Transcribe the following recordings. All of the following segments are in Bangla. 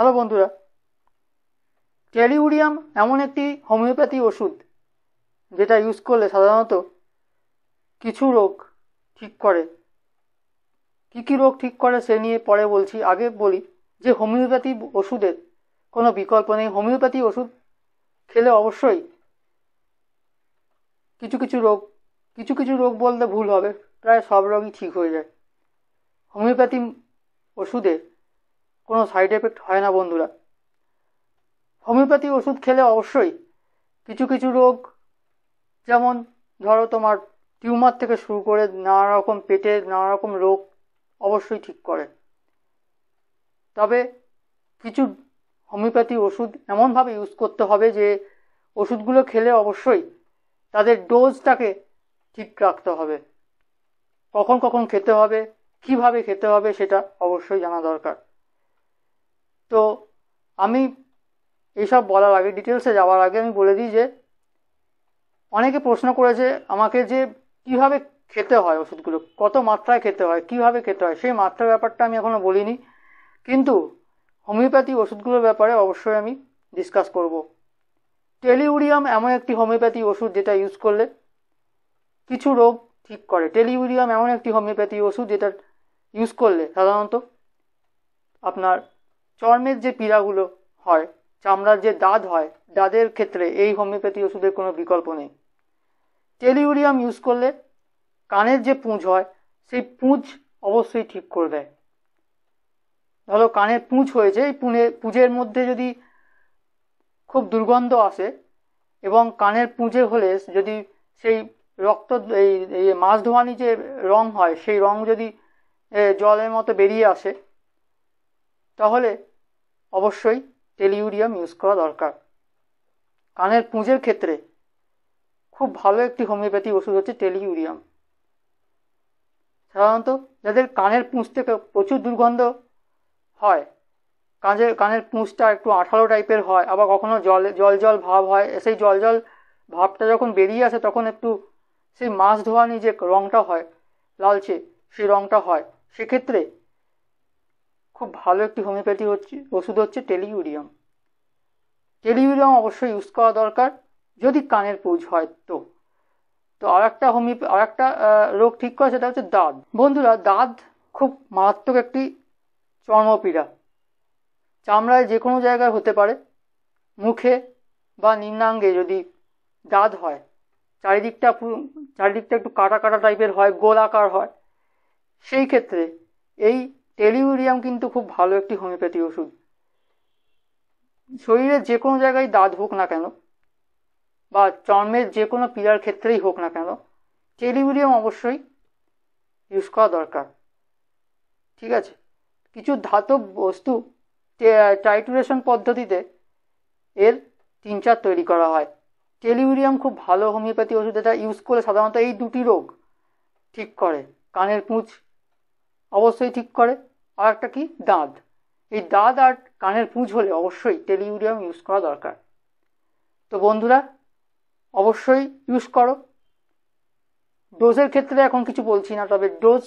হ্যালো বন্ধুরা টেলিউরিয়াম এমন একটি হোমিওপ্যাথি ওষুধ যেটা ইউজ করলে সাধারণত কিছু রোগ ঠিক করে কী কী রোগ ঠিক করে সে নিয়ে পরে বলছি আগে বলি যে হোমিওপ্যাথি ওষুধের কোনো বিকল্প নেই হোমিওপ্যাথি ওষুধ খেলে অবশ্যই কিছু কিছু রোগ কিছু কিছু রোগ বলতে ভুল হবে প্রায় সব রোগই ঠিক হয়ে যায় হোমিওপ্যাথি ওষুধে কোনো সাইড এফেক্ট হয় না বন্ধুরা হোমিওপ্যাথি ওষুধ খেলে অবশ্যই কিছু কিছু রোগ যেমন ধরো তোমার টিউমার থেকে শুরু করে নানা রকম পেটের নানা রকম রোগ অবশ্যই ঠিক করে তবে কিছু হোমিওপ্যাথি ওষুধ এমনভাবে ইউজ করতে হবে যে ওষুধগুলো খেলে অবশ্যই তাদের ডোজটাকে ঠিক রাখতে হবে কখন কখন খেতে হবে কিভাবে খেতে হবে সেটা অবশ্যই জানা দরকার তো আমি এইসব বলার আগে ডিটেলসে যাওয়ার আগে আমি বলে দিই যে অনেকে প্রশ্ন করেছে আমাকে যে কিভাবে খেতে হয় ওষুধগুলো কত মাত্রায় খেতে হয় কিভাবে খেতে হয় সেই মাত্রার ব্যাপারটা আমি এখনও বলিনি কিন্তু হোমিওপ্যাথি ওষুধগুলোর ব্যাপারে অবশ্যই আমি ডিসকাস করব টেলিউরিয়াম এমন একটি হোমিওপ্যাথি ওষুধ যেটা ইউজ করলে কিছু রোগ ঠিক করে টেলিউরিয়াম এমন একটি হোমিওপ্যাথি ওষুধ যেটা ইউজ করলে সাধারণত আপনার চর্মের যে পীড়াগুলো হয় চামড়ার যে দাঁত হয় দাঁতের ক্ষেত্রে এই হোমিওপ্যাথি ওষুধের কোনো বিকল্প নেই টেলিউরিয়াম ইউজ করলে কানের যে পুঁজ হয় সেই পুঁজ অবশ্যই ঠিক করে দেয় ধরো কানের পুঁজ হয়েছে এই পুঁজে পুঁজের মধ্যে যদি খুব দুর্গন্ধ আসে এবং কানের পুঁজে হলে যদি সেই রক্ত এই মাছ ধোয়ানি যে রং হয় সেই রং যদি জলের মতো বেরিয়ে আসে তাহলে অবশ্যই টেলিউরিয়াম ইউজ করা দরকার কানের পুঁজের ক্ষেত্রে খুব ভালো একটি হোমিওপ্যাথি ওষুধ হচ্ছে টেলিউরিয়াম সাধারণত যাদের কানের পুঁজ থেকে প্রচুর দুর্গন্ধ হয় কাঁচে কানের পুঁজটা একটু আঠালো টাইপের হয় আবার কখনো জল জল জল ভাব হয় সেই জল জল ভাবটা যখন বেরিয়ে আসে তখন একটু সেই মাছ ধোয়ানি যে রঙটা হয় লালচে সেই রঙটা হয় সেক্ষেত্রে খুব ভালো একটি হোমিওপ্যাথি হচ্ছে ওষুধ হচ্ছে টেলিউরিয়াম টেলিউরিয়াম অবশ্যই ইউজ করা দরকার যদি কানের পুজ হয় তো তো আর একটা হোমিওপ্যা আর একটা রোগ ঠিক করে সেটা হচ্ছে দাঁত বন্ধুরা দাঁত খুব মারাত্মক একটি চর্মপীড়া চামড়ায় যে কোনো জায়গায় হতে পারে মুখে বা নিম্নাঙ্গে যদি দাঁত হয় চারিদিকটা চারিদিকটা একটু কাটা কাটা টাইপের হয় গোলাকার হয় সেই ক্ষেত্রে এই টেলিউরিয়াম কিন্তু খুব ভালো একটি হোমিওপ্যাথি ওষুধ শরীরের যে কোনো জায়গায় দাঁত হোক না কেন বা চর্মের যে কোনো পীড়ার ক্ষেত্রেই হোক না কেন টেলিউরিয়াম অবশ্যই ইউজ করা দরকার ঠিক আছে কিছু ধাতব বস্তু টাইটুরেশন পদ্ধতিতে এর তিন চার তৈরি করা হয় টেলিউরিয়াম খুব ভালো হোমিওপ্যাথি ওষুধ এটা ইউজ করে সাধারণত এই দুটি রোগ ঠিক করে কানের পুঁচ অবশ্যই ঠিক করে আর একটা কি দাঁত এই দাঁত আর কানের পুঁজ হলে অবশ্যই টেলিউরিয়াম ইউজ করা দরকার তো বন্ধুরা অবশ্যই ইউজ করো ডোজের ক্ষেত্রে এখন কিছু বলছি না তবে ডোজ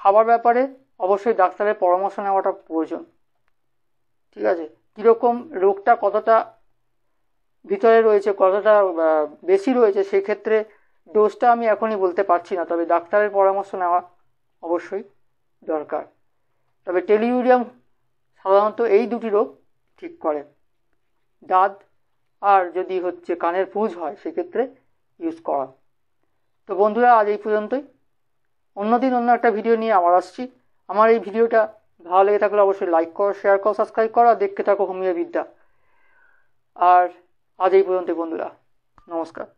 খাবার ব্যাপারে অবশ্যই ডাক্তারের পরামর্শ নেওয়াটা প্রয়োজন ঠিক আছে কীরকম রোগটা কতটা ভিতরে রয়েছে কতটা বেশি রয়েছে সেক্ষেত্রে ডোজটা আমি এখনই বলতে পারছি না তবে ডাক্তারের পরামর্শ নেওয়া অবশ্যই দরকার তবে টেলিউরিয়াম সাধারণত এই দুটি রোগ ঠিক করে দাঁত আর যদি হচ্ছে কানের পুঁজ হয় সেক্ষেত্রে ইউজ করা তো বন্ধুরা আজ এই পর্যন্তই অন্যদিন অন্য একটা ভিডিও নিয়ে আবার আসছি আমার এই ভিডিওটা ভালো লেগে থাকলে অবশ্যই লাইক করো শেয়ার করো সাবস্ক্রাইব করো দেখতে থাকো হোমিওবিদ্যা আর আজ এই পর্যন্তই বন্ধুরা নমস্কার